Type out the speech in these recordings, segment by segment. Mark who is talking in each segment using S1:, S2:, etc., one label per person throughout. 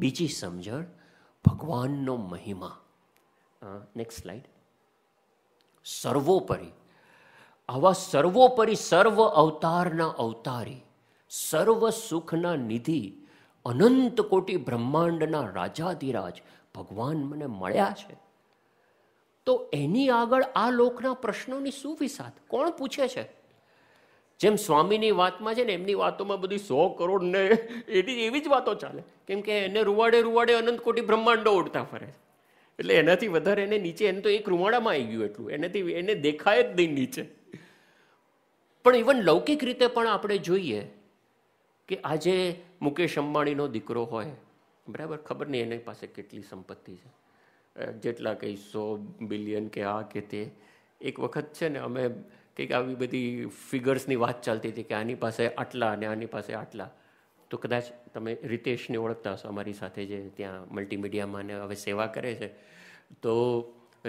S1: બીજી સમજણ ભગવાનનો મહિમા નેક્સ્ટ સ્લાઇડ સર્વોપરી આવા સર્વોપરી સર્વ અવતારના અવતારી સર્વ સુખના નિધિ અનંત કોટી બ્રહ્માંડના રાજાધિરાજ ભગવાન મને મળ્યા છે તો એની આગળ આ લોકના પ્રશ્નોની શું વિસાદ કોણ પૂછે છે જેમ સ્વામીની વાતમાં છે ને એમની વાતોમાં બધી સો કરોડ ને એની એવી જ વાતો ચાલે કેમ કે એને રૂવાડે રૂવાડે અનંત કોટી બ્રહ્માંડો ઉડતા ફરે એટલે એનાથી વધારે એને નીચે એને તો એક રૂવાડામાં આવી ગયું એટલું એનાથી એને દેખાય જ નહીં નીચે પણ ઇવન લૌકિક રીતે પણ આપણે જોઈએ કે આજે મુકેશ અંબાણીનો દીકરો હોય બરાબર ખબર નહીં એની પાસે કેટલી સંપત્તિ છે જેટલા કંઈ સો બિલિયન કે આ કે તે એક વખત છે ને અમે કે આવી બધી ફિગર્સની વાત ચાલતી હતી કે આની પાસે આટલા અને આની પાસે આટલા તો કદાચ તમે રિતેશને ઓળખતા હશો અમારી સાથે જે ત્યાં મલ્ટીમીડિયામાં ને હવે સેવા કરે છે તો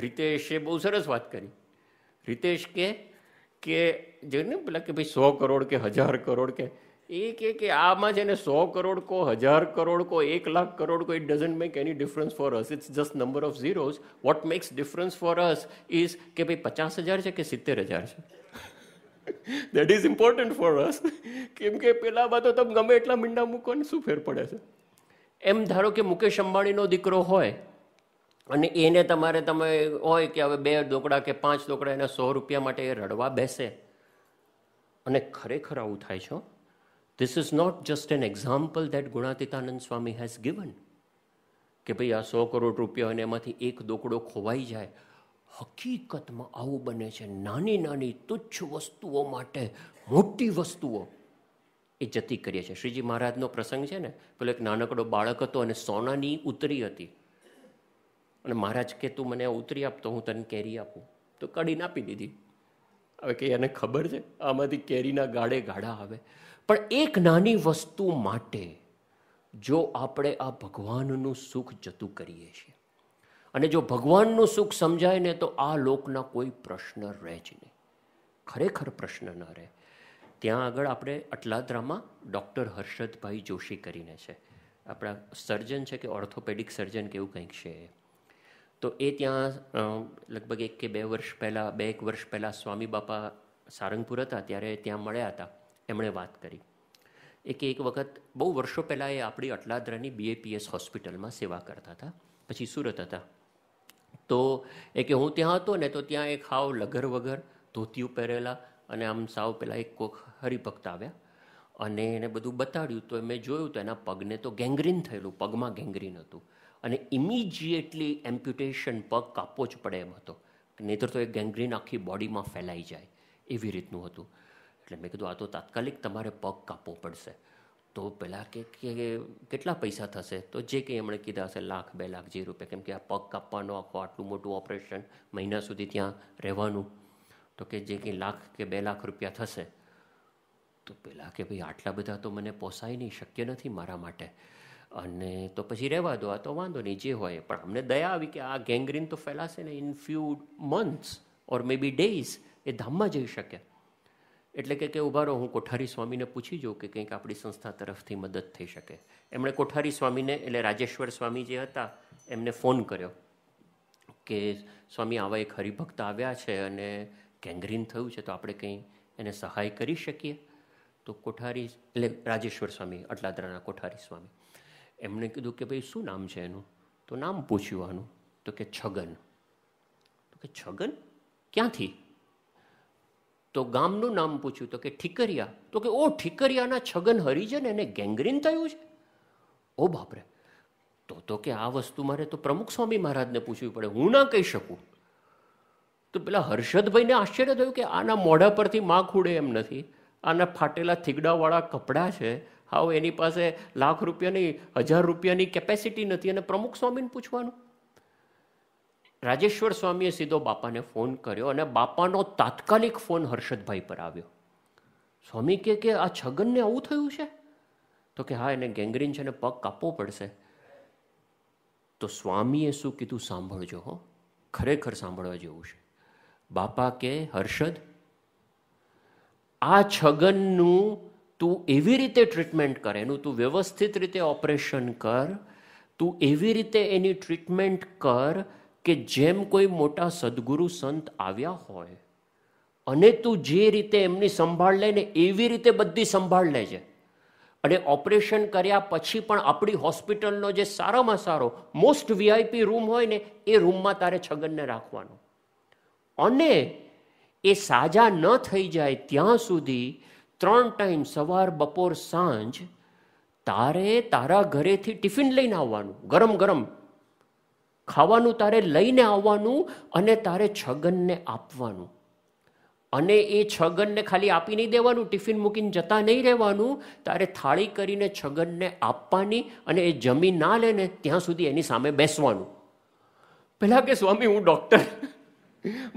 S1: રિતેશે બહુ સરસ વાત કરી રિતેશ કે કે જેને પેલા કે ભાઈ સો કરોડ કે હજાર કરોડ કે એ કે કે આમાં છે ને સો કરોડ કો હજાર કરોડ કો એક લાખ કરોડ કો it doesn't make any difference for us it's just number of zeros what makes difference for us is કે ભાઈ પચાસ હજાર છે કે સિત્તેર હજાર છે that is important for us કેમ કે પેલામાં તો તમે ગમે એટલા મીંડા મૂકો ને શું ફેર પડે છે એમ ધારો કે મુકેશ અંબાણીનો દીકરો હોય અને એને તમારે તમે હોય કે હવે બે દોકડા કે પાંચ દોકડા એને સો રૂપિયા માટે એ રડવા બેસે અને ખરેખર આવું થાય છો This is not just an example that Gunatitanand Swami has given. કે ભાઈ આ સો કરોડ રૂપિયા અને એમાંથી એક દોકડો ખોવાઈ જાય હકીકતમાં આવું બને છે નાની નાની તુચ્છ વસ્તુઓ માટે મોટી વસ્તુઓ એ જતી કરીએ છે શ્રીજી મહારાજનો પ્રસંગ છે ને પેલો એક નાનકડો બાળક હતો અને સોનાની ઉતરી હતી અને મહારાજ કે તું મને ઉતરી આપ તો હું તને કેરી આપું તો કાઢીને આપી દીધી હવે કે એને ખબર છે આમાંથી કેરીના ગાળે ગાળા આવે પણ એક નાની વસ્તુ માટે જો આપણે આ ભગવાનનું સુખ જતું કરીએ છીએ અને જો ભગવાનનું સુખ સમજાય ને તો આ લોકના કોઈ પ્રશ્ન રહે જ નહીં ખરેખર પ્રશ્ન ન રહે ત્યાં આગળ આપણે અટલાદરામાં ડૉક્ટર હર્ષદભાઈ જોશી કરીને છે આપણા સર્જન છે કે ઓર્થોપેડિક સર્જન કે એવું કંઈક છે તો એ ત્યાં લગભગ એક કે બે વર્ષ પહેલાં બે એક વર્ષ પહેલાં સ્વામી બાપા સારંગપુર હતા ત્યારે ત્યાં મળ્યા હતા એમણે વાત કરી એક એક વખત બહુ વર્ષો પહેલાં એ આપણી અટલાદરાની બીએપીએસ હોસ્પિટલમાં સેવા કરતા હતા પછી સુરત હતા તો એ કે હું ત્યાં હતો ને તો ત્યાં એક હાવ લગર વગર ધોતિયું પહેરેલા અને આમ સાવ પહેલાં એક કોક હરિભક્ત આવ્યા અને એને બધું બતાડ્યું તો મેં જોયું તો એના પગને તો ગેંગ્રીન થયેલું પગમાં ગેંગ્રીન હતું અને ઇમિજિએટલી એમ્પ્યુટેશન પગ કાપવો જ પડે એમ હતો નહીતર તો એ ગેંગ્રીન આખી બોડીમાં ફેલાઈ જાય એવી રીતનું હતું એટલે મેં કીધું આ તો તાત્કાલિક તમારે પગ કાપવો પડશે તો પહેલાં કે કેટલા પૈસા થશે તો જે કંઈ એમણે કીધા હશે લાખ બે લાખ જે રૂપિયા કેમ કે આ પગ કાપવાનો આખો આટલું મોટું ઓપરેશન મહિના સુધી ત્યાં રહેવાનું તો કે જે કંઈ લાખ કે બે લાખ રૂપિયા થશે તો પહેલાં કે ભાઈ આટલા બધા તો મને પોસાય નહીં શક્ય નથી મારા માટે અને તો પછી રહેવા દો આ તો વાંધો નહીં જે હોય પણ અમને દયા આવી કે આ ગેંગ્રીન તો ફેલાશે ને in few months or maybe days એ ધામમાં જઈ શક્યા એટલે કે કે ઊભા રહો હું કોઠારી સ્વામીને પૂછી જોઉં કે કંઈક આપણી સંસ્થા તરફથી મદદ થઈ શકે એમણે કોઠારી સ્વામીને એટલે રાજેશ્વર સ્વામી જે હતા એમને ફોન કર્યો કે સ્વામી આવા એક હરિભક્ત આવ્યા છે અને ગેંગ્રીન થયું છે તો આપણે કંઈ એને સહાય કરી શકીએ તો કોઠારી એટલે રાજેશ્વર સ્વામી અટલાદરાના કોઠારી સ્વામી એમણે કીધું કે ભાઈ શું નામ છે એનું તો નામ પૂછ્યું આનું તો કે છગન તો કે છગન ક્યાંથી તો ગામનું નામ પૂછ્યું તો કે ઠીકરિયા તો કે ઓ ઠીકરિયાના છગન હરિજન એને ગેંગ્રીન થયું છે ઓ બાપરે તો તો કે આ વસ્તુ મારે તો પ્રમુખ સ્વામી મહારાજને પૂછવી પડે હું ના કહી શકું તો પેલા હર્ષદભાઈને આશ્ચર્ય થયું કે આના મોઢા પરથી માખ ઉડે એમ નથી આના ફાટેલા થીગડાવાળા કપડાં છે હાવ એની પાસે લાખ રૂપિયાની હજાર રૂપિયાની કેપેસિટી નથી અને પ્રમુખ સ્વામીને પૂછવાનું રાજેશ્વર સ્વામીએ સીધો બાપાને ફોન કર્યો અને બાપાનો તાત્કાલિક ફોન હર્ષદભાઈ પર આવ્યો સ્વામી કહે કે આ છગનને આવું થયું છે તો કે હા એને ગેંગ્રીન છે ને પગ કાપવો પડશે તો સ્વામીએ શું કીધું સાંભળજો હો ખરેખર સાંભળવા જેવું છે બાપા કે હર્ષદ આ છગનનું તું એવી રીતે ટ્રીટમેન્ટ કર એનું તું વ્યવસ્થિત રીતે ઓપરેશન કર તું એવી રીતે એની ટ્રીટમેન્ટ કર કે જેમ કોઈ મોટા સદગુરુ સંત આવ્યા હોય અને તું જે રીતે એમની સંભાળ લે ને એવી રીતે બધી સંભાળ લે છે અને ઓપરેશન કર્યા પછી પણ આપણી હોસ્પિટલનો જે સારામાં સારો મોસ્ટ વીઆઈપી રૂમ હોય ને એ રૂમમાં તારે છગનને રાખવાનો અને એ સાજા ન થઈ જાય ત્યાં સુધી ત્રણ ટાઈમ સવાર બપોર સાંજ તારે તારા ઘરેથી ટિફિન લઈને આવવાનું ગરમ ગરમ ખાવાનું તારે લઈને આવવાનું અને તારે છગનને આપવાનું અને એ છગનને ખાલી આપી નહીં દેવાનું ટિફિન મૂકીને જતા નહીં રહેવાનું તારે થાળી કરીને છગનને આપવાની અને એ જમી ના લે ને ત્યાં સુધી એની સામે બેસવાનું પહેલાં કે સ્વામી હું ડૉક્ટર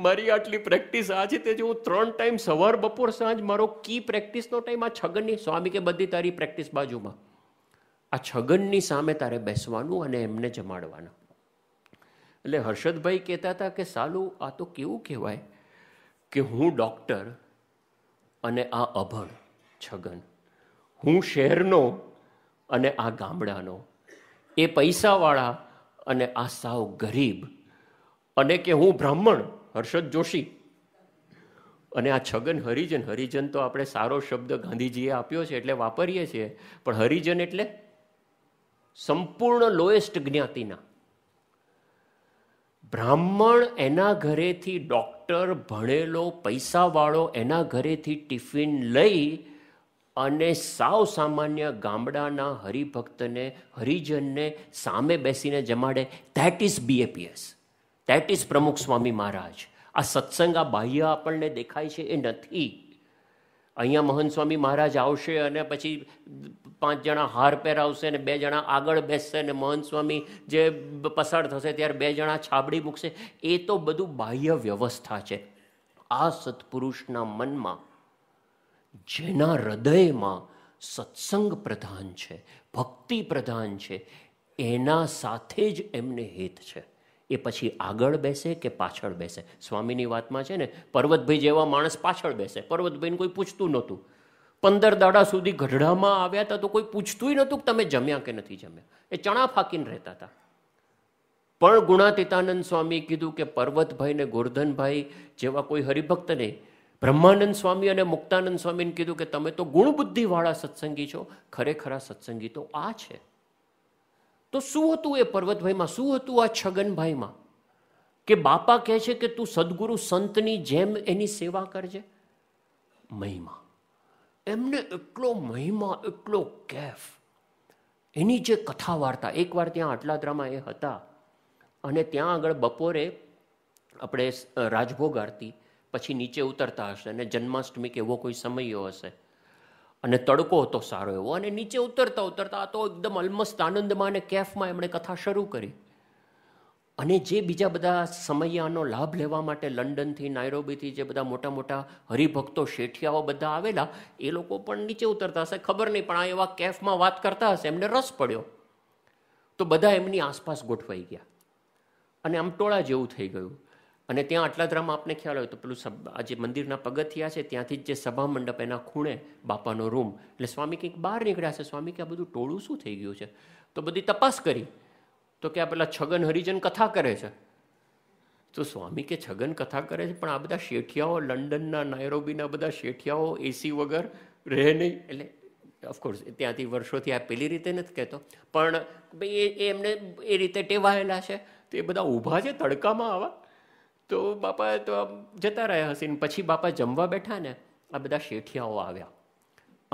S1: મારી આટલી પ્રેક્ટિસ આ છે તે જો હું ત્રણ ટાઈમ સવાર બપોર સાંજ મારો કી પ્રેક્ટિસનો ટાઈમ આ છગનની સ્વામી કે બધી તારી પ્રેક્ટિસ બાજુમાં આ છગનની સામે તારે બેસવાનું અને એમને જમાડવાના એટલે હર્ષદભાઈ કહેતા હતા કે સાલું આ તો કેવું કહેવાય કે હું ડૉક્ટર અને આ અભણ છગન હું શહેરનો અને આ ગામડાનો એ પૈસાવાળા અને આ સાવ ગરીબ અને કે હું બ્રાહ્મણ હર્ષદ જોશી અને આ છગન હરિજન હરિજન તો આપણે સારો શબ્દ ગાંધીજીએ આપ્યો છે એટલે વાપરીએ છીએ પણ હરિજન એટલે સંપૂર્ણ લોએસ્ટ જ્ઞાતિના બ્રાહ્મણ એના ઘરેથી ડૉક્ટર ભણેલો પૈસાવાળો એના ઘરેથી ટિફિન લઈ અને સાવ સામાન્ય ગામડાના હરિભક્તને હરિજનને સામે બેસીને જમાડે that is BAPS that is Pramukh Swami મહારાજ આ સત્સંગ આ બાહ્ય આપણને દેખાય છે એ નથી અહીંયા મહંત સ્વામી મહારાજ આવશે અને પછી પાંચ જણા હાર પહેરાવશે અને બે જણા આગળ બેસશે અને મહંત સ્વામી જે પસાર થશે ત્યારે બે જણા છાબડી મૂકશે એ તો બધું બાહ્ય વ્યવસ્થા છે આ સત્પુરુષના મનમાં જેના હૃદયમાં સત્સંગ પ્રધાન છે ભક્તિ પ્રધાન છે એના સાથે જ એમને હિત છે એ પછી આગળ બેસે કે પાછળ બેસે સ્વામીની વાતમાં છે ને પર્વતભાઈ જેવા માણસ પાછળ બેસે પર્વતભાઈને કોઈ પૂછતું નહોતું પંદર દાડા સુધી ગઢડામાં આવ્યા હતા તો કોઈ પૂછતું નહોતું કે તમે જમ્યા કે નથી જમ્યા એ ચણા ફાકીને રહેતા હતા પણ ગુણાતીતાનંદ સ્વામી કીધું કે પર્વતભાઈ ને ગોરધનભાઈ જેવા કોઈ હરિભક્ત નહીં બ્રહ્માનંદ સ્વામી અને મુક્તાનંદ સ્વામીને કીધું કે તમે તો ગુણબુદ્ધિવાળા સત્સંગી છો ખરેખરા સત્સંગી તો આ છે તો શું હતું એ પર્વતભાઈમાં શું હતું આ છગનભાઈમાં કે બાપા કહે છે કે તું સદગુરુ સંતની જેમ એની સેવા કરજે મહિમા એમને એટલો મહિમા એટલો કેફ એની જે કથા વાર્તા એકવાર ત્યાં આટલાદરામાં એ હતા અને ત્યાં આગળ બપોરે આપણે રાજભોગ આરતી પછી નીચે ઉતરતા હશે અને જન્માષ્ટમી કે એવો કોઈ સમયો હશે અને તડકો હતો સારો એવો અને નીચે ઉતરતા ઉતરતા તો એકદમ અલમસ્ત આનંદમાં અને કેફમાં એમણે કથા શરૂ કરી અને જે બીજા બધા સમયાનો લાભ લેવા માટે લંડનથી નાયરોબીથી જે બધા મોટા મોટા હરિભક્તો શેઠિયાઓ બધા આવેલા એ લોકો પણ નીચે ઉતરતા હશે ખબર નહીં પણ આ એવા કેફમાં વાત કરતા હશે એમને રસ પડ્યો તો બધા એમની આસપાસ ગોઠવાઈ ગયા અને આમ ટોળા જેવું થઈ ગયું અને ત્યાં આટલા આટલાદરામાં આપને ખ્યાલ હોય તો પેલું આ જે મંદિરના પગથિયા છે ત્યાંથી જ જે સભા મંડપ એના ખૂણે બાપાનો રૂમ એટલે સ્વામી કંઈક બહાર નીકળ્યા છે સ્વામી કે આ બધું ટોળું શું થઈ ગયું છે તો બધી તપાસ કરી તો કે આ પેલા છગન હરિજન કથા કરે છે તો સ્વામી કે છગન કથા કરે છે પણ આ બધા શેઠિયાઓ લંડનના નાયરોબીના બધા શેઠિયાઓ એસી વગર રહે નહીં એટલે ઓફકોર્સ ત્યાંથી વર્ષોથી આ પેલી રીતે નથી કહેતો પણ ભાઈ એ એમને એ રીતે ટેવાયેલા છે તો એ બધા ઊભા છે તડકામાં આવા તો બાપા તો આમ જતા રહ્યા હશે પછી બાપા જમવા બેઠા ને આ બધા શેઠિયાઓ આવ્યા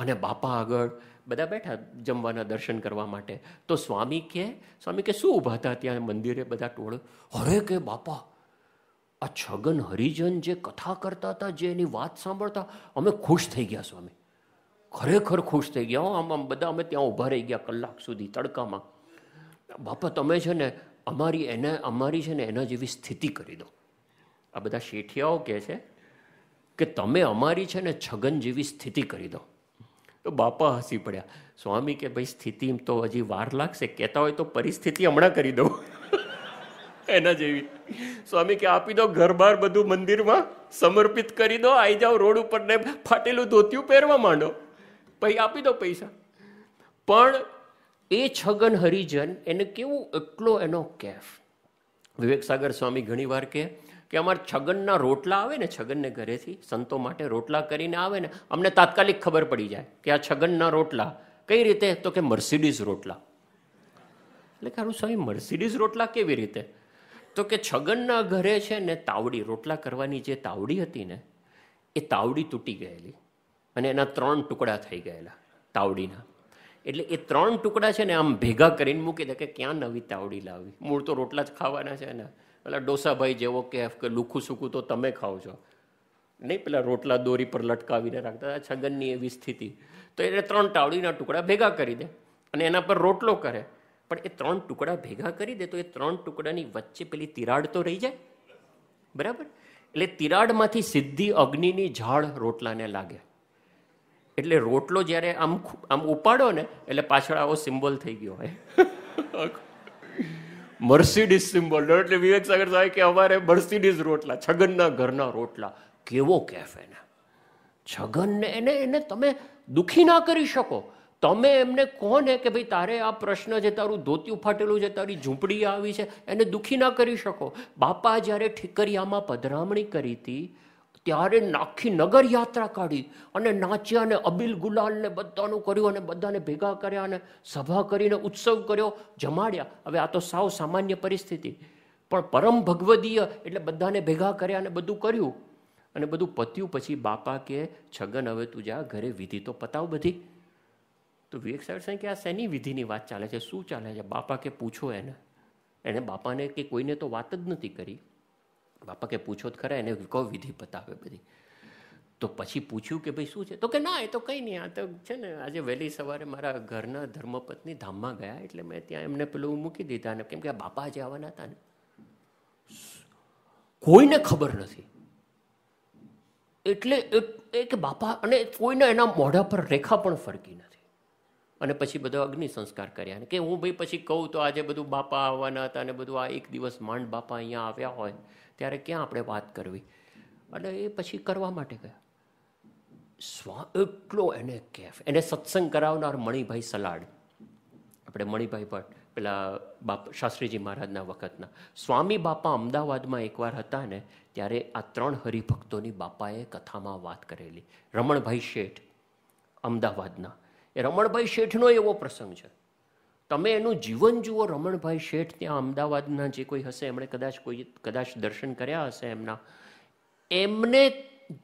S1: અને બાપા આગળ બધા બેઠા જમવાના દર્શન કરવા માટે તો સ્વામી કે સ્વામી કે શું ઊભા હતા ત્યાં મંદિરે બધા ટોળ અરે કે બાપા આ છગન હરિજન જે કથા કરતા હતા જે એની વાત સાંભળતા અમે ખુશ થઈ ગયા સ્વામી ખરેખર ખુશ થઈ ગયા આમ આમ બધા અમે ત્યાં ઊભા રહી ગયા કલાક સુધી તડકામાં બાપા તમે છે ને અમારી એને અમારી છે ને એના જેવી સ્થિતિ કરી દો આ બધા શેઠિયાઓ કહે છે કે તમે અમારી છે ને છગન જેવી સ્થિતિ કરી દો તો બાપા હસી પડ્યા સ્વામી કે ભાઈ સ્થિતિ તો હજી વાર લાગશે કહેતા હોય તો પરિસ્થિતિ હમણાં કરી દઉં એના જેવી સ્વામી કે આપી દો ઘર બહાર બધું મંદિરમાં સમર્પિત કરી દો આવી જાઓ રોડ ઉપર ને ફાટેલું ધોતિયું પહેરવા માંડો પછી આપી દો પૈસા પણ એ છગન હરિજન એને કેવું એટલો એનો કેફ વિવેક સાગર સ્વામી વાર કે કે અમારે છગનના રોટલા આવે ને છગનને ઘરેથી સંતો માટે રોટલા કરીને આવે ને અમને તાત્કાલિક ખબર પડી જાય કે આ છગનના રોટલા કઈ રીતે તો કે મર્સિડીઝ રોટલા એટલે કારું સ્વામી મર્સિડીઝ રોટલા કેવી રીતે તો કે છગનના ઘરે છે ને તાવડી રોટલા કરવાની જે તાવડી હતી ને એ તાવડી તૂટી ગયેલી અને એના ત્રણ ટુકડા થઈ ગયેલા તાવડીના એટલે એ ત્રણ ટુકડા છે ને આમ ભેગા કરીને મૂકી દે કે ક્યાં નવી તાવડી લાવી મૂળ તો રોટલા જ ખાવાના છે ને પેલા ડોસાભાઈ જેવો કે લુખું સૂકું તો તમે ખાઓ છો નહીં પેલા રોટલા દોરી પર લટકાવીને રાખતા હતા છગનની એવી સ્થિતિ તો એને ત્રણ ટાવડીના ટુકડા ભેગા કરી દે અને એના પર રોટલો કરે પણ એ ત્રણ ટુકડા ભેગા કરી દે તો એ ત્રણ ટુકડાની વચ્ચે પેલી તિરાડ તો રહી જાય બરાબર એટલે તિરાડમાંથી સીધી અગ્નિની ઝાડ રોટલાને લાગે એટલે રોટલો જ્યારે આમ આમ ઉપાડો ને એટલે પાછળ આવો સિમ્બોલ થઈ ગયો હોય મર્સિડીઝ સિમ્બોલ એટલે વિવેક સાગર સાહેબ કે અમારે મર્સિડીઝ રોટલા છગનના ઘરના રોટલા કેવો કેફ એને છગનને એને એને તમે દુઃખી ના કરી શકો તમે એમને કહો ને કે ભાઈ તારે આ પ્રશ્ન જે તારું ધોતિયું ફાટેલું છે તારી ઝૂંપડી આવી છે એને દુઃખી ના કરી શકો બાપા જ્યારે ઠીકરિયામાં પધરામણી કરી હતી ત્યારે નાખી નગર યાત્રા કાઢી અને નાચ્યા અને અબિલ ગુલાલને બધાનું કર્યું અને બધાને ભેગા કર્યા અને સભા કરીને ઉત્સવ કર્યો જમાડ્યા હવે આ તો સાવ સામાન્ય પરિસ્થિતિ પણ પરમ ભગવદીય એટલે બધાને ભેગા કર્યા અને બધું કર્યું અને બધું પત્યું પછી બાપા કે છગન હવે તું જા ઘરે વિધિ તો પતાવ બધી તો વિવેક સાહેબ સાહેબ કે આ શેની વિધિની વાત ચાલે છે શું ચાલે છે બાપા કે પૂછો એને એને બાપાને કે કોઈને તો વાત જ નથી કરી બાપા કે પૂછો જ ખરા એને કહો વિધિ પતાવે બધી તો પછી પૂછ્યું કે ભાઈ શું છે તો કે ના એ તો કંઈ નહીં આ તો છે ને આજે વહેલી સવારે મારા ઘરના ધર્મપત્ની ધામમાં ગયા એટલે મેં ત્યાં એમને પેલું મૂકી દીધા ને કેમ કે બાપા આજે આવવાના હતા ને કોઈને ખબર નથી એટલે એક કે બાપા અને કોઈને એના મોઢા પર રેખા પણ ફરકી નથી અને પછી બધો અગ્નિ સંસ્કાર કર્યા ને કે હું ભાઈ પછી કહું તો આજે બધું બાપા આવવાના હતા અને બધું આ એક દિવસ માંડ બાપા અહીંયા આવ્યા હોય ત્યારે ક્યાં આપણે વાત કરવી એટલે એ પછી કરવા માટે ગયા સ્વા એટલો એને કેફ એને સત્સંગ કરાવનાર મણિભાઈ સલાડ આપણે મણિભાઈ ભટ્ટ પેલા બાપ શાસ્ત્રીજી મહારાજના વખતના સ્વામી બાપા અમદાવાદમાં એકવાર હતા ને ત્યારે આ ત્રણ હરિભક્તોની બાપાએ કથામાં વાત કરેલી રમણભાઈ શેઠ અમદાવાદના એ રમણભાઈ શેઠનો એવો પ્રસંગ છે તમે એનું જીવન જુઓ રમણભાઈ શેઠ ત્યાં અમદાવાદના જે કોઈ હશે એમણે કદાચ કોઈ કદાચ દર્શન કર્યા હશે એમના એમને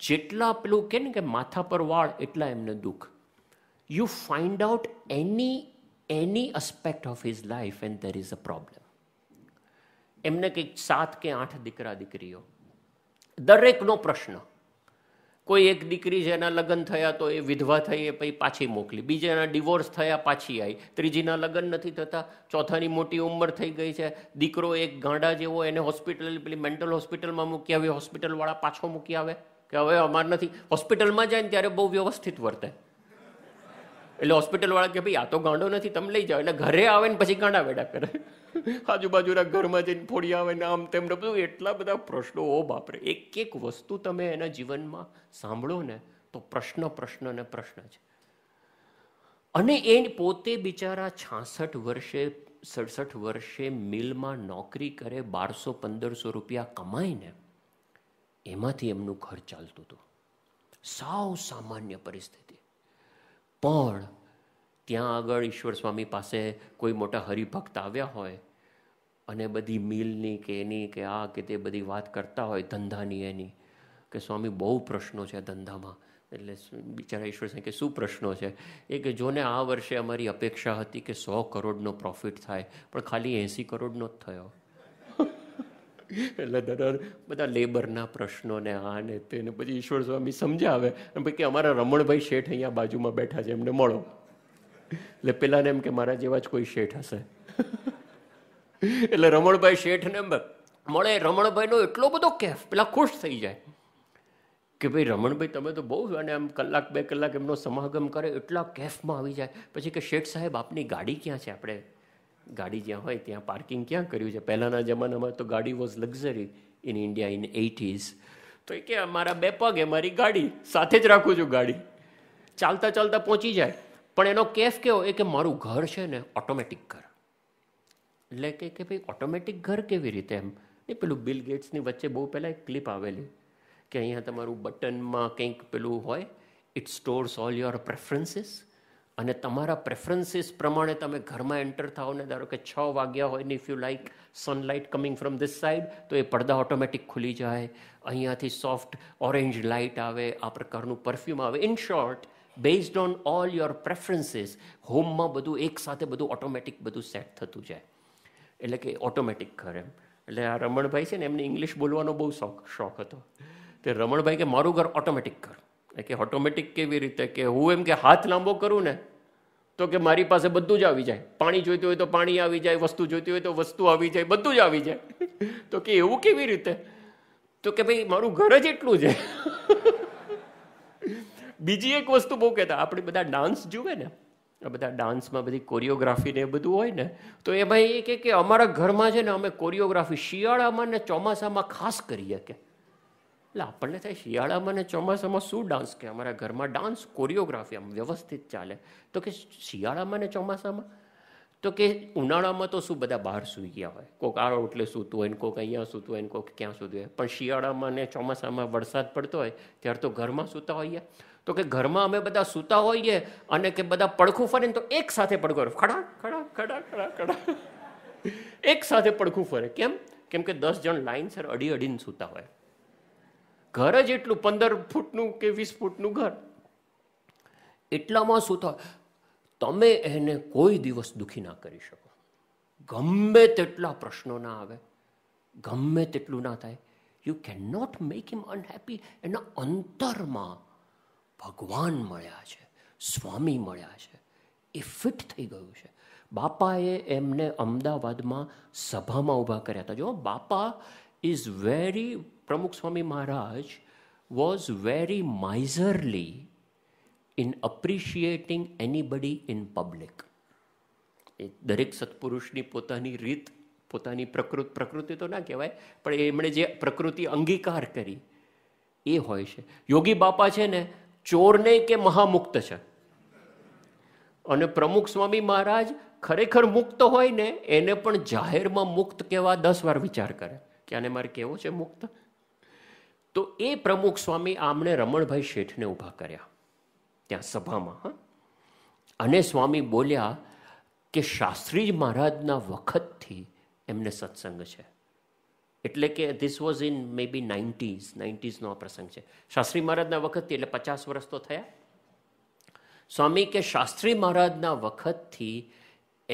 S1: જેટલા પેલું કે ને કે માથા પર વાળ એટલા એમને દુઃખ you find out any any aspect of his life and there is a problem એમને કંઈક સાત કે આઠ દીકરા દીકરીઓ દરેકનો પ્રશ્ન કોઈ એક દીકરી જેના લગ્ન થયા તો એ વિધવા થઈ એ પછી પાછી મોકલી બીજાના ડિવોર્સ થયા પાછી આવી ત્રીજીના લગ્ન નથી થતા ચોથાની મોટી ઉંમર થઈ ગઈ છે દીકરો એક ગાંડા જેવો એને હોસ્પિટલ પેલી મેન્ટલ હોસ્પિટલમાં મૂકી આવી હોસ્પિટલવાળા પાછો મૂકી આવે કે હવે અમારે નથી હોસ્પિટલમાં જાય ને ત્યારે બહુ વ્યવસ્થિત વર્તે એટલે હોસ્પિટલવાળા કે ભાઈ આ તો ગાંડો નથી તમે લઈ જાઓ એટલે ઘરે આવે ને પછી ગાંડા વેડા કરે આજુબાજુના ઘરમાં જઈને ફોડી આવે ને આમ તેમને બધું એટલા બધા પ્રશ્નો ઓ બાપરે એક એક વસ્તુ તમે એના જીવનમાં સાંભળો ને તો પ્રશ્ન પ્રશ્ન ને પ્રશ્ન છે અને એ પોતે બિચારા છાસઠ વર્ષે સડસઠ વર્ષે મિલમાં નોકરી કરે બારસો પંદરસો રૂપિયા કમાઈને એમાંથી એમનું ઘર ચાલતું હતું સાવ સામાન્ય પરિસ્થિતિ પણ ત્યાં આગળ ઈશ્વર સ્વામી પાસે કોઈ મોટા હરિભક્ત આવ્યા હોય અને બધી મિલની કે એની કે આ કે તે બધી વાત કરતા હોય ધંધાની એની કે સ્વામી બહુ પ્રશ્નો છે ધંધામાં એટલે બિચારા ઈશ્વર સાહેબ કે શું પ્રશ્નો છે એ કે જોને આ વર્ષે અમારી અપેક્ષા હતી કે સો કરોડનો પ્રોફિટ થાય પણ ખાલી એંસી કરોડનો જ થયો એટલે દર બધા લેબરના પ્રશ્નોને આ ને તેને પછી ઈશ્વર સ્વામી સમજાવે અને કે અમારા રમણભાઈ શેઠ અહીંયા બાજુમાં બેઠા છે એમને મળો એટલે પેલાને એમ કે મારા જેવા જ કોઈ શેઠ હશે એટલે રમણભાઈ શેઠ ને મળે રમણભાઈનો એટલો બધો કેફ પેલા ખુશ થઈ જાય કે ભાઈ રમણભાઈ તમે તો બહુ અને આમ કલાક બે કલાક એમનો સમાગમ કરે એટલા કેફમાં આવી જાય પછી કે શેઠ સાહેબ આપની ગાડી ક્યાં છે આપણે ગાડી જ્યાં હોય ત્યાં પાર્કિંગ ક્યાં કર્યું છે પહેલાંના જમાનામાં તો ગાડી was luxury in India in eighties તો એ કે મારા બે પગ એ મારી ગાડી સાથે જ રાખું છું ગાડી ચાલતા ચાલતા પહોંચી જાય પણ એનો કેફ કેવો એ કે મારું ઘર છે ને ઓટોમેટિક ઘર એટલે કે કે ભાઈ ઓટોમેટિક ઘર કેવી રીતે એમ એ પેલું બિલ ગેટ્સની વચ્ચે બહુ પહેલાં એક ક્લિપ આવેલી કે અહીંયા તમારું બટનમાં કંઈક પેલું હોય it stores all your preferences અને તમારા પ્રેફરન્સીસ પ્રમાણે તમે ઘરમાં એન્ટર થાઓ ને ધારો કે છ વાગ્યા હોય ને if you like sunlight coming from this side તો એ પડદા ઓટોમેટિક ખુલી જાય અહીંયાથી સોફ્ટ ઓરેન્જ લાઇટ આવે આ પ્રકારનું પરફ્યુમ આવે in short based on all your preferences હોમમાં બધું એક સાથે બધું ઓટોમેટિક બધું સેટ થતું જાય એટલે કે ઓટોમેટિક ઘર એમ એટલે આ રમણભાઈ છે ને એમને ઇંગ્લિશ બોલવાનો બહુ શોખ શોખ હતો તે રમણભાઈ કે મારું ઘર ઓટોમેટિક ઘર એટલે કે ઓટોમેટિક કેવી રીતે કે હું એમ કે હાથ લાંબો કરું ને તો કે મારી પાસે બધું જ આવી જાય પાણી જોઈતું હોય તો પાણી આવી જાય વસ્તુ જોઈતી હોય તો વસ્તુ આવી જાય બધું જ આવી જાય તો કે એવું કેવી રીતે તો કે ભાઈ મારું ઘર જ એટલું છે બીજી એક વસ્તુ બહુ કહેતા આપણે બધા ડાન્સ જુએ ને આ બધા ડાન્સમાં બધી કોરિયોગ્રાફી ને એ બધું હોય ને તો એ ભાઈ એ કે અમારા ઘરમાં છે ને અમે કોરિયોગ્રાફી શિયાળામાં ને ચોમાસામાં ખાસ કરીએ કે એટલે આપણને થાય શિયાળામાં ને ચોમાસામાં શું ડાન્સ કે અમારા ઘરમાં ડાન્સ કોરિયોગ્રાફી આમ વ્યવસ્થિત ચાલે તો કે શિયાળામાં ને ચોમાસામાં તો કે ઉનાળામાં તો શું બધા બહાર સૂઈ ગયા હોય કોઈક આ ઓટલે સૂતું હોય ને કોઈક અહીંયા સૂતું હોય ને કોઈક ક્યાં સૂતું હોય પણ શિયાળામાં ને ચોમાસામાં વરસાદ પડતો હોય ત્યારે તો ઘરમાં સૂતા હોઈએ તો કે ઘરમાં અમે બધા સૂતા હોઈએ અને કે બધા પડખું ફરે તો એક સાથે પડખું ખડા ખડા ખડા ખડા ખડા એક સાથે પડખું ફરે કેમ કેમ કે દસ જણ લાઈનસર અડી અડીને સૂતા હોય ઘર જ એટલું પંદર ફૂટનું કે વીસ ફૂટનું ઘર એટલામાં શું થાય તમે એને કોઈ દિવસ દુઃખી ના કરી શકો ગમે તેટલા પ્રશ્નો ના આવે ગમે તેટલું ના થાય you can not make him unhappy એના અંતરમાં ભગવાન મળ્યા છે સ્વામી મળ્યા છે એ ફિટ થઈ ગયું છે બાપાએ એમને અમદાવાદમાં સભામાં ઊભા કર્યા હતા જો Bapa is is very, Pramukh Swami Maharaj was very miserly in appreciating in public એ દરેક સત્પુરુષની પોતાની રીત પોતાની પ્રકૃતિ પ્રકૃતિ તો ના કહેવાય પણ એમણે જે પ્રકૃતિ અંગીકાર કરી એ હોય છે યોગી બાપા છે ને ચોરને કે મહામુક્ત છે અને પ્રમુખ સ્વામી મહારાજ ખરેખર મુક્ત હોય ને એને પણ જાહેરમાં મુક્ત કહેવા દસ વાર વિચાર કરે કે આને મારે કેવો છે મુક્ત તો એ પ્રમુખ સ્વામી આમણે રમણભાઈ શેઠને ઊભા કર્યા ત્યાં સભામાં અને સ્વામી બોલ્યા કે શાસ્ત્રીજી મહારાજના વખતથી એમને સત્સંગ છે એટલે કે this was in maybe nineties નાઇન્ટીઝનો આ પ્રસંગ છે શાસ્ત્રી મહારાજના વખતથી એટલે પચાસ વર્ષ તો થયા સ્વામી કે શાસ્ત્રી મહારાજના વખતથી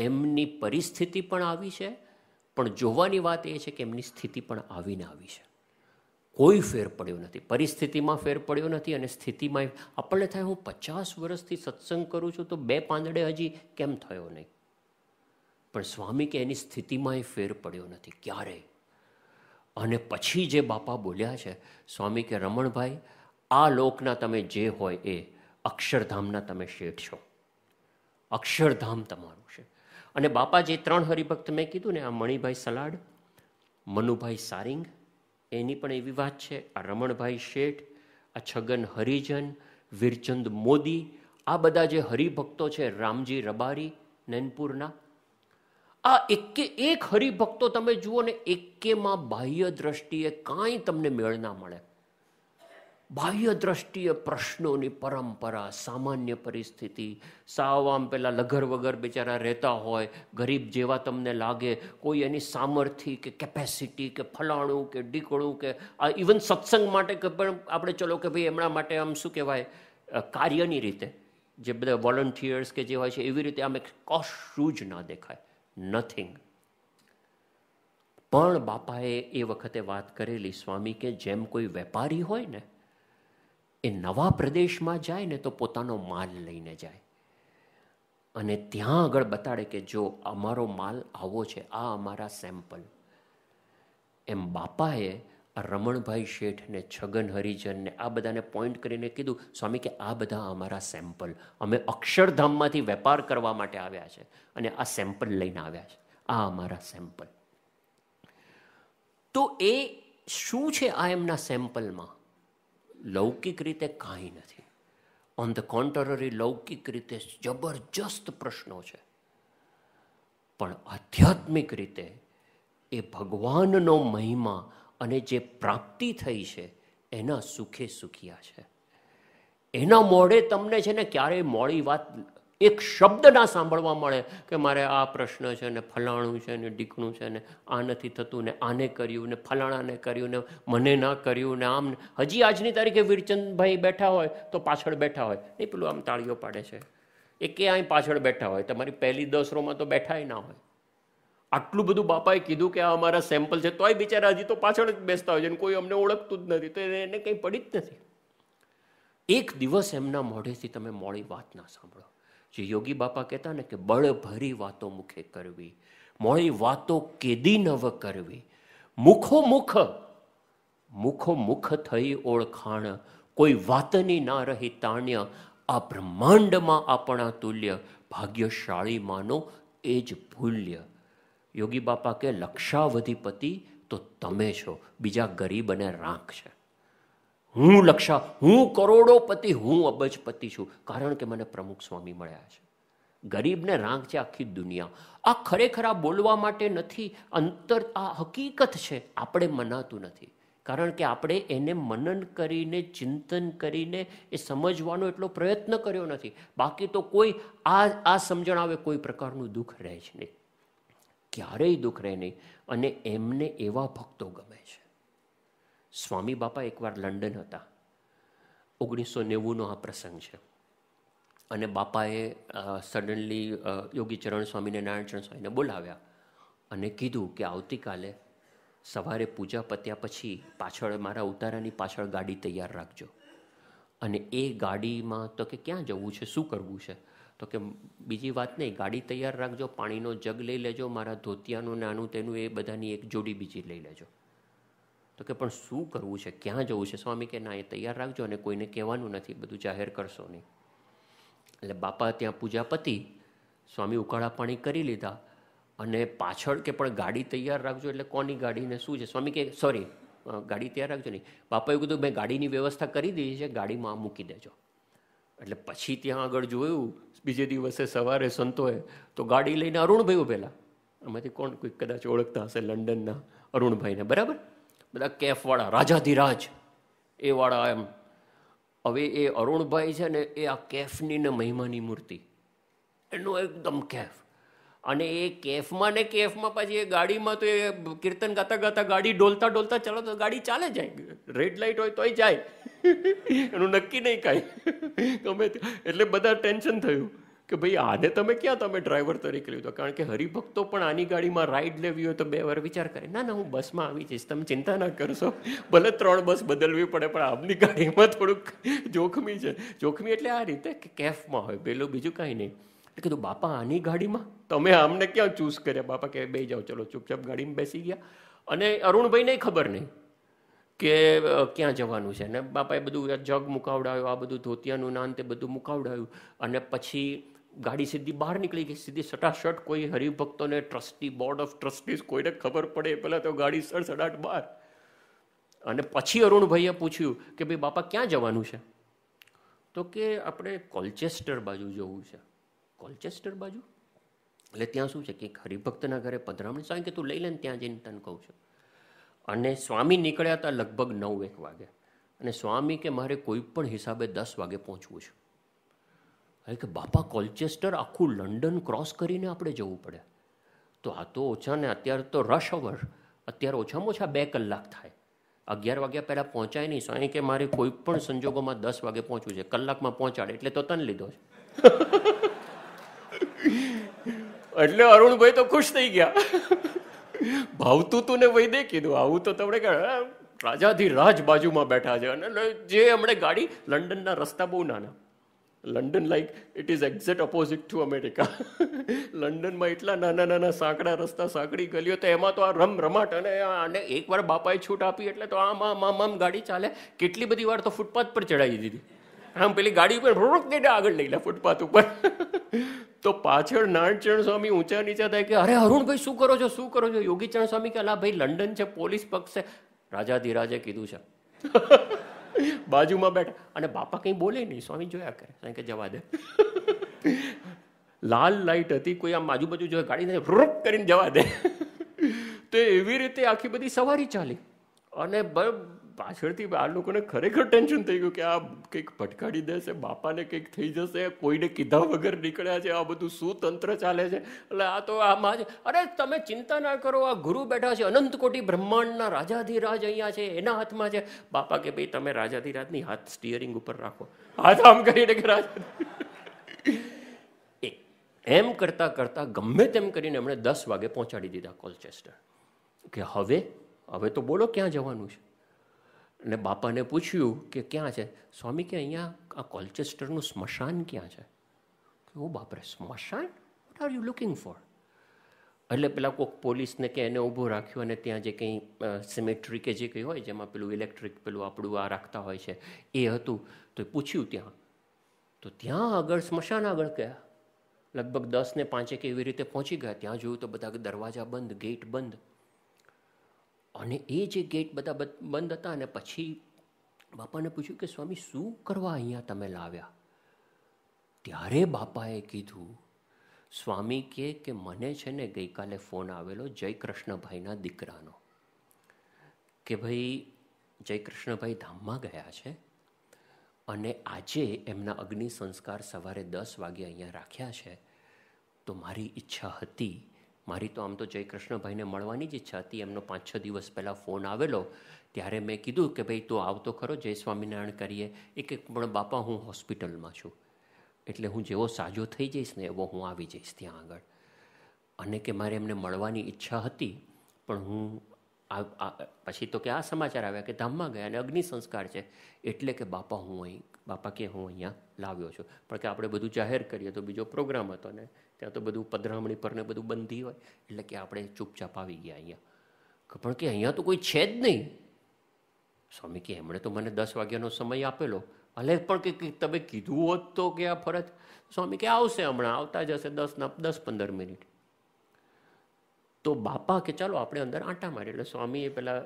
S1: એમની પરિસ્થિતિ પણ આવી છે પણ જોવાની વાત એ છે કે એમની સ્થિતિ પણ આવીને આવી છે કોઈ ફેર પડ્યો નથી પરિસ્થિતિમાં ફેર પડ્યો નથી અને સ્થિતિમાં આપણને થાય હું પચાસ વર્ષથી સત્સંગ કરું છું તો બે પાંદડે હજી કેમ થયો નહીં પણ સ્વામી કે એની સ્થિતિમાં એ ફેર પડ્યો નથી ક્યારે અને પછી જે બાપા બોલ્યા છે સ્વામી કે રમણભાઈ આ લોકના તમે જે હોય એ અક્ષરધામના તમે શેઠ છો અક્ષરધામ તમારું છે અને બાપા જે ત્રણ હરિભક્ત મેં કીધું ને આ મણિભાઈ સલાડ મનુભાઈ સારિંગ એની પણ એવી વાત છે આ રમણભાઈ શેઠ આ છગન હરિજન વીરચંદ મોદી આ બધા જે હરિભક્તો છે રામજી રબારી નૈનપુરના આ એકે એક હરિભક્તો તમે જુઓ ને એકેમાં બાહ્ય દ્રષ્ટિએ કાંઈ તમને મેળ ના મળે બાહ્ય દ્રષ્ટિએ પ્રશ્નોની પરંપરા સામાન્ય પરિસ્થિતિ સાવ આમ પેલા લગર વગર બિચારા રહેતા હોય ગરીબ જેવા તમને લાગે કોઈ એની સામર્થિ કે કેપેસિટી કે ફલાણું કે ડીકણું કે આ ઇવન સત્સંગ માટે પણ આપણે ચલો કે ભાઈ એમના માટે આમ શું કહેવાય કાર્યની રીતે જે બધા વોલન્ટિયર્સ કે જે હોય છે એવી રીતે આમ એક કશું જ ના દેખાય નથિંગ પણ બાપાએ એ વખતે વાત કરેલી સ્વામી કે જેમ કોઈ વેપારી હોય ને એ નવા પ્રદેશમાં જાય ને તો પોતાનો માલ લઈને જાય અને ત્યાં આગળ બતાડે કે જો અમારો માલ આવો છે આ અમારા સેમ્પલ એમ બાપાએ આ રમણભાઈ શેઠને છગન હરિજનને આ બધાને પોઈન્ટ કરીને કીધું સ્વામી કે આ બધા અમારા સેમ્પલ અમે અક્ષરધામમાંથી વેપાર કરવા માટે આવ્યા છે અને આ સેમ્પલ લઈને આવ્યા છે આ અમારા સેમ્પલ તો એ શું છે આ એમના સેમ્પલમાં લૌકિક રીતે કાંઈ નથી ઓન ધ કોન્ટરરી લૌકિક રીતે જબરજસ્ત પ્રશ્નો છે પણ આધ્યાત્મિક રીતે એ ભગવાનનો મહિમા અને જે પ્રાપ્તિ થઈ છે એના સુખે સુખિયા છે એના મોડે તમને છે ને ક્યારેય મોડી વાત એક શબ્દ ના સાંભળવા મળે કે મારે આ પ્રશ્ન છે ને ફલાણું છે ને ઢીકણું છે ને આ નથી થતું ને આને કર્યું ને ફલાણાને કર્યું ને મને ના કર્યું ને આમ હજી આજની તારીખે વીરચંદભાઈ બેઠા હોય તો પાછળ બેઠા હોય નહીં પેલું આમ તાળીઓ પાડે છે એ ક્યાંય પાછળ બેઠા હોય તમારી પહેલી દસ રોમાં તો બેઠાય ના હોય આટલું બધું બાપાએ કીધું કે આ અમારા સેમ્પલ છે તોય બિચારા હજી તો પાછળ જ બેસતા હોય છે ને કોઈ અમને ઓળખતું જ નથી તો એને કંઈ પડી જ નથી એક દિવસ એમના મોઢેથી તમે મોડી વાત ના સાંભળો જે યોગી બાપા કહેતા ને કે બળભરી વાતો મુખે કરવી મોળી વાતો કેદી નવ કરવી મુખો મુખ મુખો મુખ થઈ ઓળખાણ કોઈ વાતની ના રહી તાણ્ય આ બ્રહ્માંડમાં આપણા તુલ્ય ભાગ્યશાળી માનો એ જ ભૂલ્ય યોગી બાપા કે લક્ષાવધિપતિ તો તમે છો બીજા ગરીબ અને રાખ છે હું લક્ષા હું કરોડોપતિ હું અબજપતિ છું કારણ કે મને પ્રમુખ સ્વામી મળ્યા છે ગરીબને રાંક છે આખી દુનિયા આ ખરેખર આ બોલવા માટે નથી અંતર આ હકીકત છે આપણે મનાતું નથી કારણ કે આપણે એને મનન કરીને ચિંતન કરીને એ સમજવાનો એટલો પ્રયત્ન કર્યો નથી બાકી તો કોઈ આ આ સમજણ આવે કોઈ પ્રકારનું દુઃખ રહે છે નહીં ક્યારેય દુઃખ રહે નહીં અને એમને એવા ભક્તો ગમે છે સ્વામી બાપા એકવાર લંડન હતા ઓગણીસો નેવુંનો આ પ્રસંગ છે અને બાપાએ સડનલી યોગીચરણ સ્વામીને નારાયણચરણ સ્વામીને બોલાવ્યા અને કીધું કે આવતીકાલે સવારે પૂજા પત્યા પછી પાછળ મારા ઉતારાની પાછળ ગાડી તૈયાર રાખજો અને એ ગાડીમાં તો કે ક્યાં જવું છે શું કરવું છે તો કે બીજી વાત નહીં ગાડી તૈયાર રાખજો પાણીનો જગ લઈ લેજો મારા ધોતિયાનું નાનું તેનું એ બધાની એક જોડી બીજી લઈ લેજો તો કે પણ શું કરવું છે ક્યાં જવું છે સ્વામી કે ના એ તૈયાર રાખજો અને કોઈને કહેવાનું નથી બધું જાહેર કરશો નહીં એટલે બાપા ત્યાં પૂજા પતી સ્વામી ઉકાળા પાણી કરી લીધા અને પાછળ કે પણ ગાડી તૈયાર રાખજો એટલે કોની ગાડીને શું છે સ્વામી કે સોરી ગાડી તૈયાર રાખજો નહીં બાપાએ કીધું મેં ગાડીની વ્યવસ્થા કરી દીધી છે ગાડીમાં મૂકી દેજો એટલે પછી ત્યાં આગળ જોયું બીજે દિવસે સવારે સંતોએ તો ગાડી લઈને અરુણભાઈ ઉભેલા આમાંથી કોણ કોઈ કદાચ ઓળખતા હશે લંડનના અરુણભાઈને બરાબર બધા કેફવાળા રાજાધિરાજ એ વાળા એમ હવે એ અરુણભાઈ છે ને એ આ કેફની ને મહિમાની મૂર્તિ એનું એકદમ કેફ અને એ કેફમાં ને કેફમાં પછી એ ગાડીમાં તો એ કીર્તન ગાતા ગાતા ગાડી ડોલતા ડોલતા ચાલો તો ગાડી ચાલે જાય રેડ લાઇટ હોય તોય જાય એનું નક્કી નહીં કાંઈ ગમે એટલે બધા ટેન્શન થયું કે ભાઈ આને તમે ક્યાં તમે ડ્રાઈવર તરીકે લીધો કારણ કે હરિભક્તો પણ આની ગાડીમાં રાઈડ લેવી હોય તો બે વાર વિચાર કરે ના ના હું બસમાં આવી જઈશ તમે ચિંતા ના કરશો ભલે ત્રણ બસ બદલવી પડે પણ આમની ગાડીમાં થોડુંક જોખમી છે જોખમી એટલે આ રીતે કે કેફમાં હોય પેલું બીજું કાંઈ નહીં એટલે કીધું બાપા આની ગાડીમાં તમે આમને ક્યાં ચૂઝ કર્યા બાપા કે બે જાઓ ચલો ચૂપચાપ ગાડીમાં બેસી ગયા અને અરુણભાઈને ખબર નહીં કે ક્યાં જવાનું છે ને બાપાએ બધું જગ મુકાવડાવ્યું આ બધું ધોતિયાનું નાન તે બધું મુકાવડાવ્યું અને પછી ગાડી સીધી બહાર નીકળી ગઈ સીધી સટાસટ કોઈ હરિભક્તોને ટ્રસ્ટી બોર્ડ ઓફ ટ્રસ્ટીઝ કોઈને ખબર પડે પહેલાં તો ગાડી સડસડાટ બહાર અને પછી અરુણભાઈએ પૂછ્યું કે ભાઈ બાપા ક્યાં જવાનું છે તો કે આપણે કોલચેસ્ટર બાજુ જવું છે કોલચેસ્ટર બાજુ એટલે ત્યાં શું છે કે હરિભક્તના ઘરે પધરામણી સાંઈ કે તું લઈ લે ત્યાં જઈને તને કહું છું અને સ્વામી નીકળ્યા હતા લગભગ નવ એક વાગે અને સ્વામી કે મારે કોઈ પણ હિસાબે દસ વાગે પહોંચવું છે કે બાપા કોલચેસ્ટર આખું લંડન ક્રોસ કરીને આપણે જવું પડે તો આ તો ઓછા ને અત્યારે તો રશ અવર અત્યારે ઓછામાં ઓછા બે કલાક થાય અગિયાર વાગ્યા પહેલાં પહોંચાય નહીં સાંઈ કે મારે કોઈ પણ સંજોગોમાં દસ વાગે પહોંચવું છે કલાકમાં પહોંચાડે એટલે તો તને લીધો છે એટલે અરુણભાઈ તો ખુશ થઈ ગયા ભાવતું તું ને ભાઈ દે કીધું આવું તો તમને કે રાજાધી રાજ બાજુમાં બેઠા છે અને જે હમણે ગાડી લંડનના રસ્તા બહુ નાના London like it is exact opposite to America લંડનમાં એટલા નાના નાના સાંકડા રસ્તા સાંકડી ગલીઓ તો એમાં તો આ રમ રમાટ અને આને એકવાર બાપાએ છૂટ આપી એટલે તો આમ આમ આમ આમ ગાડી ચાલે કેટલી બધી વાર તો ફૂટપાથ પર ચડાવી દીધી આમ પેલી ગાડી ઉપર રોક દેડે આગળ લઈ લે ફૂટપાથ ઉપર તો પાછળ નારાયણચરણ સ્વામી ઊંચા નીચા થાય કે અરે અરુણભાઈ શું કરો છો શું કરો છો યોગીચરણ સ્વામી કે અલા ભાઈ લંડન છે પોલીસ પક્ષ છે રાજાધિરાજે કીધું છે બાજુમાં બેઠા અને બાપા કંઈ બોલે નહીં સ્વામી જોયા કરે કે જવા દે લાલ લાઇટ હતી કોઈ આમ આજુબાજુ જો ગાડીને રૂપ કરીને જવા દે તો એવી રીતે આખી બધી સવારી ચાલી અને પાછળથી આ લોકોને ખરેખર ટેન્શન થઈ ગયું કે આ કંઈક ભટકાડી દેશે બાપાને કંઈક થઈ જશે કોઈને કીધા વગર નીકળ્યા છે આ બધું શું તંત્ર ચાલે છે એટલે આ તો આમાં જ અરે તમે ચિંતા ના કરો આ ગુરુ બેઠા છે અનંત કોટી બ્રહ્માંડના રાજાધિરાજ અહીંયા છે એના હાથમાં છે બાપા કે ભાઈ તમે રાજાધિરાજની હાથ સ્ટિયરિંગ ઉપર રાખો હાથ આમ કરીને કે રાજા એમ કરતાં કરતાં ગમે તેમ કરીને એમણે દસ વાગે પહોંચાડી દીધા કોલચેસ્ટર કે હવે હવે તો બોલો ક્યાં જવાનું છે અને બાપાને પૂછ્યું કે ક્યાં છે સ્વામી કે અહીંયા આ કોલચેસ્ટરનું સ્મશાન ક્યાં છે ઓ બાપરે સ્મશાન what are you looking for એટલે પેલા કોઈક પોલીસને કે એને ઊભો રાખ્યો અને ત્યાં જે કંઈ સિમેટ્રી કે જે કંઈ હોય જેમાં પેલું ઇલેક્ટ્રિક પેલું આપણું આ રાખતા હોય છે એ હતું તો એ પૂછ્યું ત્યાં તો ત્યાં આગળ સ્મશાન આગળ ગયા લગભગ દસ ને પાંચેક એવી રીતે પહોંચી ગયા ત્યાં જોયું તો બધા દરવાજા બંધ ગેટ બંધ અને એ જે ગેટ બધા બંધ હતા અને પછી બાપાને પૂછ્યું કે સ્વામી શું કરવા અહીંયા તમે લાવ્યા ત્યારે બાપાએ કીધું સ્વામી કહે કે મને છે ને ગઈકાલે ફોન આવેલો જયકૃષ્ણભાઈના દીકરાનો કે ભાઈ જયકૃષ્ણભાઈ ધામમાં ગયા છે અને આજે એમના અગ્નિ સંસ્કાર સવારે દસ વાગે અહીંયા રાખ્યા છે તો મારી ઈચ્છા હતી મારી તો આમ તો જયકૃષ્ણભાઈને મળવાની જ ઈચ્છા હતી એમનો પાંચ છ દિવસ પહેલાં ફોન આવેલો ત્યારે મેં કીધું કે ભાઈ તું આવતો ખરો જય સ્વામિનારાયણ કરીએ એક એક પણ બાપા હું હોસ્પિટલમાં છું એટલે હું જેવો સાજો થઈ જઈશ ને એવો હું આવી જઈશ ત્યાં આગળ અને કે મારે એમને મળવાની ઈચ્છા હતી પણ હું આ પછી તો કે આ સમાચાર આવ્યા કે ધામમાં ગયા અને અગ્નિ સંસ્કાર છે એટલે કે બાપા હું અહીં બાપા કે હું અહીંયા લાવ્યો છું પણ કે આપણે બધું જાહેર કરીએ તો બીજો પ્રોગ્રામ હતો ને ત્યાં તો બધું પધરામણી પર ને બધું બંધી હોય એટલે કે આપણે ચૂપચાપ આવી ગયા અહીંયા પણ કે અહીંયા તો કોઈ છે જ નહીં સ્વામી કે એમણે તો મને દસ વાગ્યાનો સમય આપેલો ભલે પણ કે તમે કીધું હોત તો કે આ ફરજ સ્વામી કે આવશે હમણાં આવતા જશે દસના દસ પંદર મિનિટ તો બાપા કે ચાલો આપણે અંદર આંટા મારી એટલે સ્વામીએ પેલા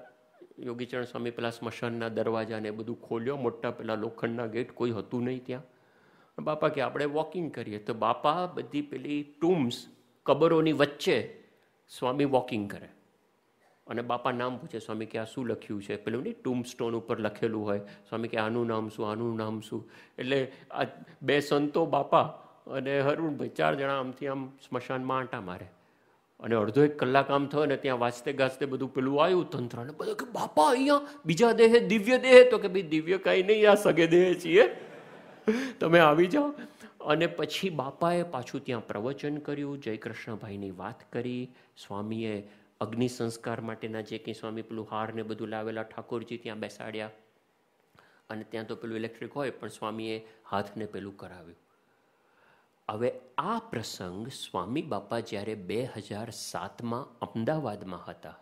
S1: યોગીચરણ સ્વામી પેલા સ્મશાનના દરવાજાને એ બધું ખોલ્યો મોટા પેલા લોખંડના ગેટ કોઈ હતું નહીં ત્યાં બાપા કે આપણે વોકિંગ કરીએ તો બાપા બધી પેલી ટૂમ્સ કબરોની વચ્ચે સ્વામી વોકિંગ કરે અને બાપા નામ પૂછે સ્વામી કે આ શું લખ્યું છે પેલું નહીં ટૂમ સ્ટોન ઉપર લખેલું હોય સ્વામી કે આનું નામ શું આનું નામ શું એટલે આ બે સંતો બાપા અને હરુણ હરુણભાઈ ચાર જણા આમથી આમ સ્મશાનમાં આંટા મારે અને અડધો એક કલાક આમ થયો ને ત્યાં વાંચતે ગાજતે બધું પેલું આવ્યું તંત્ર ને બધું કે બાપા અહીંયા બીજા દેહ દિવ્ય દેહ તો કે ભાઈ દિવ્ય કાંઈ નહીં આ સગે દેહ છીએ તમે આવી જાઓ અને પછી બાપાએ પાછું ત્યાં પ્રવચન કર્યું જયકૃષ્ણભાઈની વાત કરી સ્વામીએ અગ્નિ સંસ્કાર માટેના જે કંઈ સ્વામી પેલું હાર ને બધું લાવેલા ઠાકોરજી ત્યાં બેસાડ્યા અને ત્યાં તો પેલું ઇલેક્ટ્રિક હોય પણ સ્વામીએ હાથને પેલું કરાવ્યું હવે આ પ્રસંગ સ્વામી બાપા જ્યારે બે હજાર સાતમાં અમદાવાદમાં હતા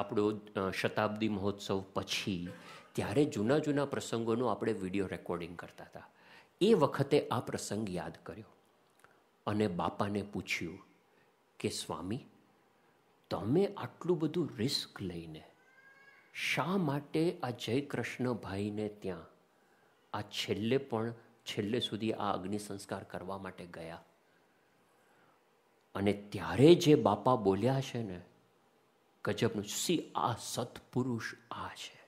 S1: આપણો શતાબ્દી મહોત્સવ પછી ત્યારે જૂના જૂના પ્રસંગોનો આપણે વિડીયો રેકોર્ડિંગ કરતા હતા એ વખતે આ પ્રસંગ યાદ કર્યો અને બાપાને પૂછ્યું કે સ્વામી તમે આટલું બધું રિસ્ક લઈને શા માટે આ જય કૃષ્ણભાઈને ત્યાં આ છેલ્લે પણ છેલ્લે સુધી આ અગ્નિ સંસ્કાર કરવા માટે ગયા અને ત્યારે જે બાપા બોલ્યા છે ને ગજબનું સી આ સત્પુરુષ આ છે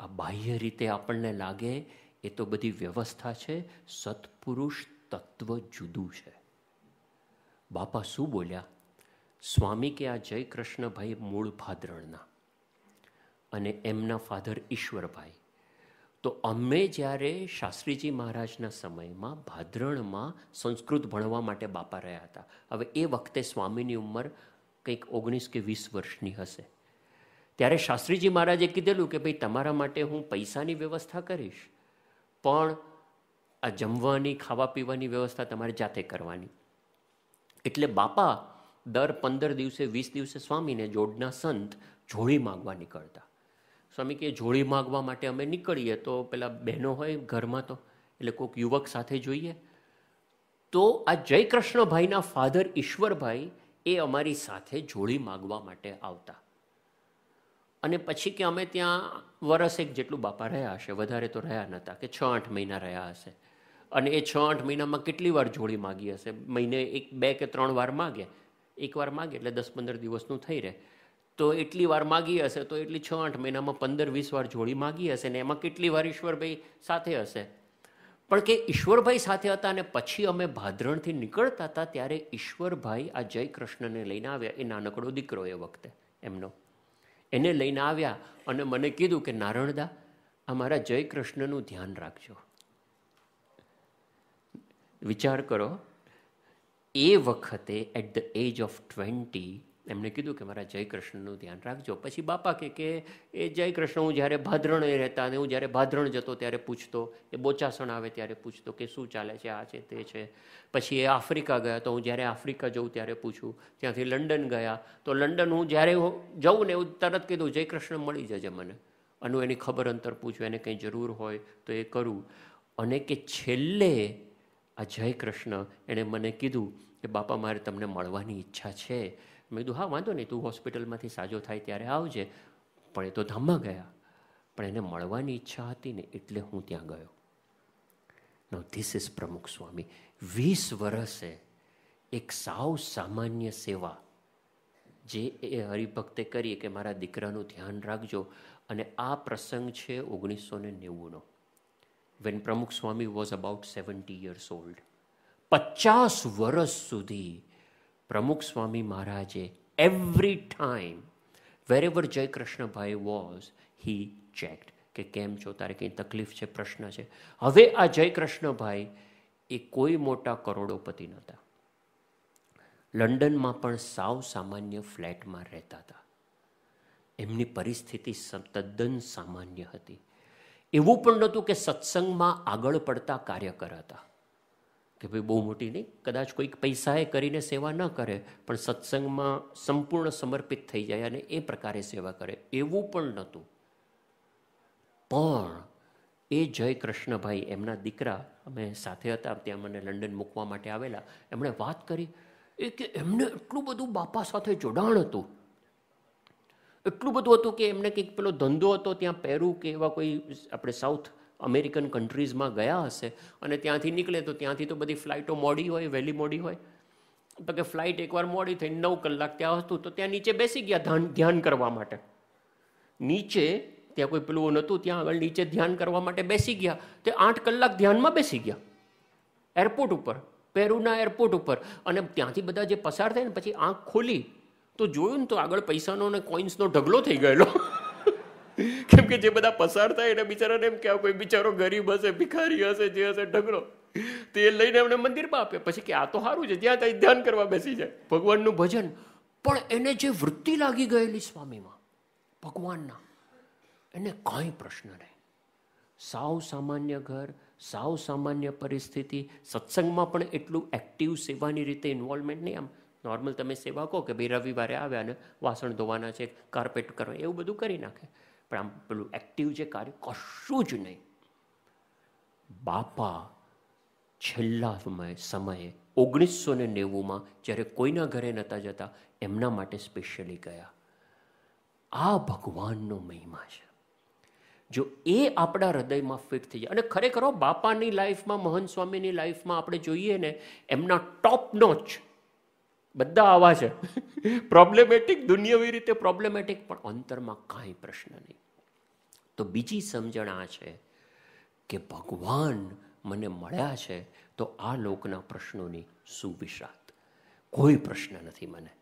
S1: આ બાહ્ય રીતે આપણને લાગે એ તો બધી વ્યવસ્થા છે સત્પુરુષ તત્વ જુદું છે બાપા શું બોલ્યા સ્વામી કે આ જય કૃષ્ણભાઈ મૂળ ભાદરણના અને એમના ફાધર ઈશ્વરભાઈ તો અમે જ્યારે શાસ્ત્રીજી મહારાજના સમયમાં ભાદરણમાં સંસ્કૃત ભણવા માટે બાપા રહ્યા હતા હવે એ વખતે સ્વામીની ઉંમર કંઈક ઓગણીસ કે વીસ વર્ષની હશે ત્યારે શાસ્ત્રીજી મહારાજે કીધેલું કે ભાઈ તમારા માટે હું પૈસાની વ્યવસ્થા કરીશ પણ આ જમવાની ખાવા પીવાની વ્યવસ્થા તમારે જાતે કરવાની એટલે બાપા દર પંદર દિવસે વીસ દિવસે સ્વામીને જોડના સંત જોડી માગવા નીકળતા સ્વામી કે જોડી માગવા માટે અમે નીકળીએ તો પેલા બહેનો હોય ઘરમાં તો એટલે કોઈક યુવક સાથે જોઈએ તો આ જય કૃષ્ણભાઈના ફાધર ઈશ્વરભાઈ એ અમારી સાથે જોડી માગવા માટે આવતા અને પછી કે અમે ત્યાં વરસ એક જેટલું બાપા રહ્યા હશે વધારે તો રહ્યા નહોતા કે છ આઠ મહિના રહ્યા હશે અને એ છ આઠ મહિનામાં કેટલી વાર જોડી માગી હશે મહિને એક બે કે ત્રણ વાર માગે એક વાર માગે એટલે દસ પંદર દિવસનું થઈ રહે તો એટલી વાર માગી હશે તો એટલી છ આઠ મહિનામાં પંદર વીસ વાર જોડી માગી હશે ને એમાં કેટલી વાર ઈશ્વરભાઈ સાથે હશે પણ કે ઈશ્વરભાઈ સાથે હતા અને પછી અમે ભાદરણથી નીકળતા હતા ત્યારે ઈશ્વરભાઈ આ જય કૃષ્ણને લઈને આવ્યા એ નાનકડો દીકરો એ વખતે એમનો એને લઈને આવ્યા અને મને કીધું કે નારણદા અમારા મારા જય કૃષ્ણનું ધ્યાન રાખજો વિચાર કરો એ વખતે at the age of twenty એમણે કીધું કે મારા જય કૃષ્ણનું ધ્યાન રાખજો પછી બાપા કે કે એ જય કૃષ્ણ હું જ્યારે ભાદરણે રહેતા અને હું જ્યારે ભાદરણ જતો ત્યારે પૂછતો એ બોચાસણ આવે ત્યારે પૂછતો કે શું ચાલે છે આ છે તે છે પછી એ આફ્રિકા ગયા તો હું જ્યારે આફ્રિકા જઉં ત્યારે પૂછું ત્યાંથી લંડન ગયા તો લંડન હું જ્યારે જઉં ને એવું તરત કીધું જય કૃષ્ણ મળી જજે મને અને એની ખબર અંતર પૂછું એને કંઈ જરૂર હોય તો એ કરું અને કે છેલ્લે આ જય કૃષ્ણ એણે મને કીધું કે બાપા મારે તમને મળવાની ઈચ્છા છે મેં કીધું હા વાંધો નહીં તું હોસ્પિટલમાંથી સાજો થાય ત્યારે આવજે પણ એ તો ધામમાં ગયા પણ એને મળવાની ઈચ્છા હતી ને એટલે હું ત્યાં ગયો નો ધીસ ઇઝ પ્રમુખ સ્વામી વીસ વર્ષે એક સાવ સામાન્ય સેવા જે એ હરિભક્તે કરી કે મારા દીકરાનું ધ્યાન રાખજો અને આ પ્રસંગ છે ઓગણીસો ને નેવુંનો when Pramukh Swami was about seventy years old પચાસ વર્ષ સુધી પ્રમુખ સ્વામી મહારાજે every time wherever Jaikrishnabhai was he checked કે કેમ છો તારે કંઈ તકલીફ છે પ્રશ્ન છે હવે આ જયકૃષ્ણભાઈ એ કોઈ મોટા કરોડોપતિ નહોતા લંડનમાં પણ સાવ સામાન્ય ફ્લેટમાં રહેતા હતા એમની પરિસ્થિતિ તદ્દન સામાન્ય હતી એવું પણ નહોતું કે સત્સંગમાં આગળ પડતા કાર્યકર હતા કે ભાઈ બહુ મોટી નહીં કદાચ કોઈક પૈસાએ કરીને સેવા ન કરે પણ સત્સંગમાં સંપૂર્ણ સમર્પિત થઈ જાય અને એ પ્રકારે સેવા કરે એવું પણ નહોતું પણ એ જય કૃષ્ણભાઈ એમના દીકરા અમે સાથે હતા ત્યાં મને લંડન મૂકવા માટે આવેલા એમણે વાત કરી એ કે એમને એટલું બધું બાપા સાથે જોડાણ હતું એટલું બધું હતું કે એમને કંઈક પેલો ધંધો હતો ત્યાં પહેરું કે એવા કોઈ આપણે સાઉથ અમેરિકન કન્ટ્રીઝમાં ગયા હશે અને ત્યાંથી નીકળે તો ત્યાંથી તો બધી ફ્લાઇટો મોડી હોય વહેલી મોડી હોય તો કે ફ્લાઇટ એકવાર મોડી થઈને નવ કલાક ત્યાં હતું તો ત્યાં નીચે બેસી ગયા ધ્યાન ધ્યાન કરવા માટે નીચે ત્યાં કોઈ પેલું નહોતું ત્યાં આગળ નીચે ધ્યાન કરવા માટે બેસી ગયા તે આઠ કલાક ધ્યાનમાં બેસી ગયા એરપોર્ટ ઉપર પેરુના એરપોર્ટ ઉપર અને ત્યાંથી બધા જે પસાર થાય ને પછી આંખ ખોલી તો જોયું ને તો આગળ પૈસાનો અને કોઈન્સનો ઢગલો થઈ ગયેલો કેમ કે જે બધા પસાર થાય એને બિચારાને એમ કે આ કોઈ બિચારો ગરીબ હશે ભિખારી હશે જે હશે ઢગલો તે લઈને એમને મંદિરમાં આપે પછી કે આ તો સારું છે ત્યાં ત્યાં ધ્યાન કરવા બેસી જાય ભગવાનનું ભજન પણ એને જે વૃત્તિ લાગી ગયેલી સ્વામીમાં ભગવાનના એને કાંઈ પ્રશ્ન નહીં સાવ સામાન્ય ઘર સાવ સામાન્ય પરિસ્થિતિ સત્સંગમાં પણ એટલું એક્ટિવ સેવાની રીતે ઇન્વોલ્વમેન્ટ નહીં આમ નોર્મલ તમે સેવા કહો કે ભાઈ રવિવારે આવ્યા ને વાસણ ધોવાના છે કાર્પેટ કરવા એવું બધું કરી નાખે પણ આમ પેલું એક્ટિવ જે કાર્ય કશું જ નહીં બાપા છેલ્લા સમયે ઓગણીસો ને નેવુંમાં જ્યારે કોઈના ઘરે નહોતા જતા એમના માટે સ્પેશિયલી ગયા આ ભગવાનનો મહિમા છે જો એ આપણા હૃદયમાં ફિટ થઈ જાય અને ખરેખર બાપાની લાઈફમાં મહન સ્વામીની લાઈફમાં આપણે જોઈએ ને એમના ટોપ નોચ બધા આવા છે પ્રોબ્લેમેટિક દુનિયાવી રીતે પ્રોબ્લેમેટિક પણ અંતરમાં કાંઈ પ્રશ્ન નહીં તો બીજી સમજણ આ છે કે ભગવાન મને મળ્યા છે તો આ લોકના પ્રશ્નોની સુવિશાત કોઈ પ્રશ્ન નથી મને